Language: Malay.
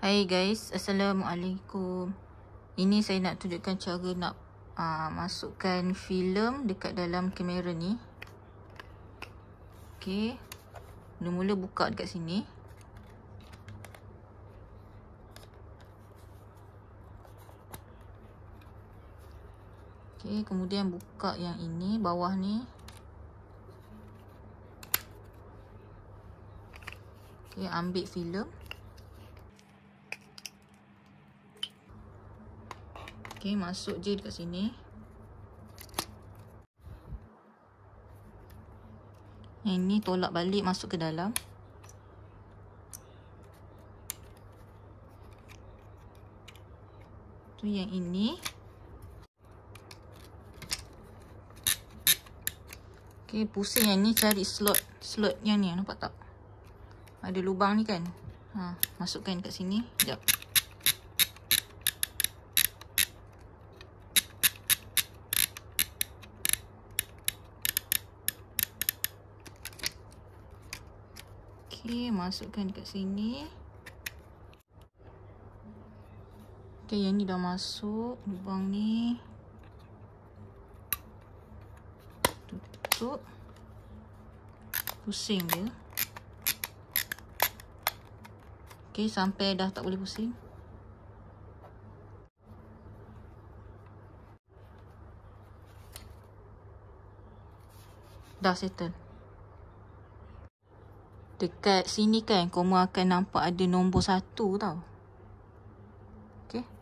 Hai guys, Assalamualaikum Ini saya nak tunjukkan cara nak uh, masukkan filem dekat dalam kamera ni Okay, mula-mula buka dekat sini Okay, kemudian buka yang ini, bawah ni Okay, ambil filem Okay, masuk je dekat sini. Yang ni tolak balik masuk ke dalam. Tu yang ini. Okay, pusing yang ni cari slot. Slot yang ni, nampak tak? Ada lubang ni kan? Ha, masukkan dekat sini. Sekejap. Okey, masukkan dekat sini. Okey, yang ni dah masuk lubang ni. Tutup. Pusing dia. Okey, sampai dah tak boleh pusing. Dah settle. Dekat sini kan, koma akan nampak ada nombor satu tau. Okay.